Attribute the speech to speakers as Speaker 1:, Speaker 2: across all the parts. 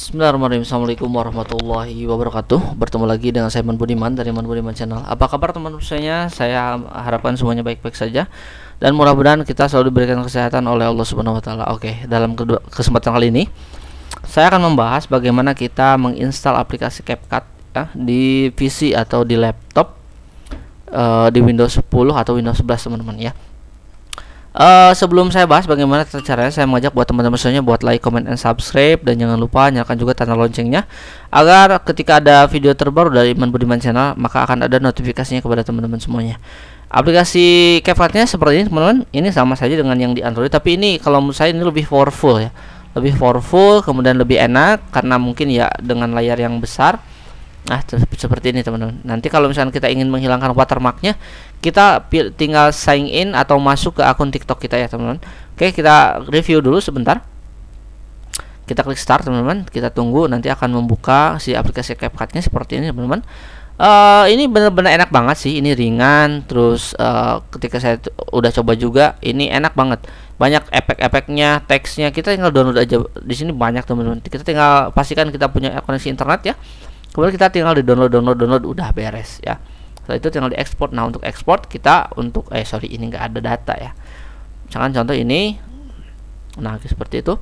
Speaker 1: Bismillahirrahmanirrahim Assalamualaikum warahmatullahi wabarakatuh Bertemu lagi dengan saya Man Budiman dari Man Budiman Channel Apa kabar teman semuanya? Saya harapkan semuanya baik-baik saja Dan mudah-mudahan kita selalu diberikan kesehatan oleh Allah Subhanahu Wa Taala. Oke, dalam kesempatan kali ini Saya akan membahas bagaimana kita menginstal aplikasi CapCut ya, Di PC atau di laptop uh, Di Windows 10 atau Windows 11 teman-teman ya Uh, sebelum saya bahas bagaimana caranya, saya mengajak buat teman-teman semuanya buat like, comment, and subscribe dan jangan lupa nyalakan juga tanda loncengnya agar ketika ada video terbaru dari Iman Budiman Channel maka akan ada notifikasinya kepada teman-teman semuanya. Aplikasi CapCutnya seperti ini teman-teman, ini sama saja dengan yang di Android tapi ini kalau menurut saya ini lebih powerful ya, lebih powerful kemudian lebih enak karena mungkin ya dengan layar yang besar Nah, seperti ini teman-teman. Nanti kalau misalnya kita ingin menghilangkan watermarknya, kita tinggal sign in atau masuk ke akun TikTok kita ya teman-teman. Oke, kita review dulu sebentar. Kita klik start teman-teman. Kita tunggu nanti akan membuka si aplikasi capcutnya seperti ini teman-teman. Uh, ini benar-benar enak banget sih. Ini ringan, terus uh, ketika saya udah coba juga, ini enak banget. Banyak efek-efeknya, teksnya. Kita tinggal download aja. Di sini banyak teman-teman. Kita tinggal pastikan kita punya koneksi internet ya kemudian kita tinggal di download download download udah beres ya setelah itu tinggal di export nah untuk ekspor kita untuk eh sorry ini nggak ada data ya jangan contoh ini nah seperti itu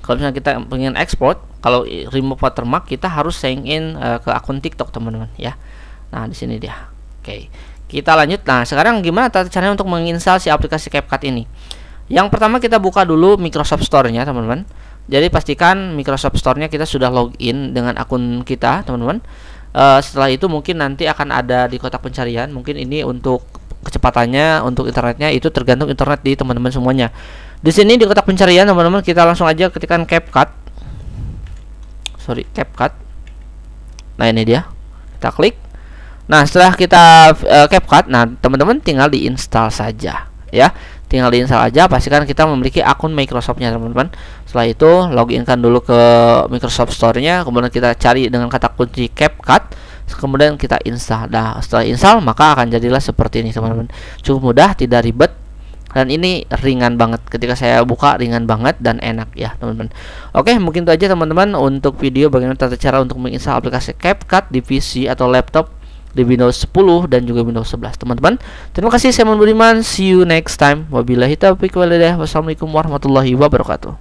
Speaker 1: kalau misalnya kita pengen ekspor kalau remove watermark kita harus sign in uh, ke akun TikTok teman-teman ya nah di sini dia oke kita lanjut nah sekarang gimana tata caranya untuk menginstal si aplikasi CapCut ini yang pertama kita buka dulu Microsoft Store-nya teman-teman jadi pastikan Microsoft Store-nya kita sudah login dengan akun kita, teman-teman. Uh, setelah itu mungkin nanti akan ada di kotak pencarian. Mungkin ini untuk kecepatannya, untuk internetnya itu tergantung internet di teman-teman semuanya. Di sini di kotak pencarian, teman-teman, kita langsung aja ketikkan CapCut. Sorry, CapCut. Nah, ini dia. Kita klik. Nah, setelah kita uh, CapCut, nah teman-teman tinggal diinstal saja, ya tinggal diinstal aja pastikan kita memiliki akun Microsoftnya teman-teman setelah itu loginkan dulu ke Microsoft Store-nya kemudian kita cari dengan kata kunci CapCut kemudian kita install nah setelah install maka akan jadilah seperti ini teman-teman cukup mudah tidak ribet dan ini ringan banget ketika saya buka ringan banget dan enak ya teman-teman oke mungkin itu aja teman-teman untuk video bagaimana tata cara untuk menginstal aplikasi CapCut di PC atau laptop di Windows 10 dan juga Windows 11 teman-teman terima kasih saya Budiman see you next time wabillahi taufiq walhidayah wassalamualaikum warahmatullahi wabarakatuh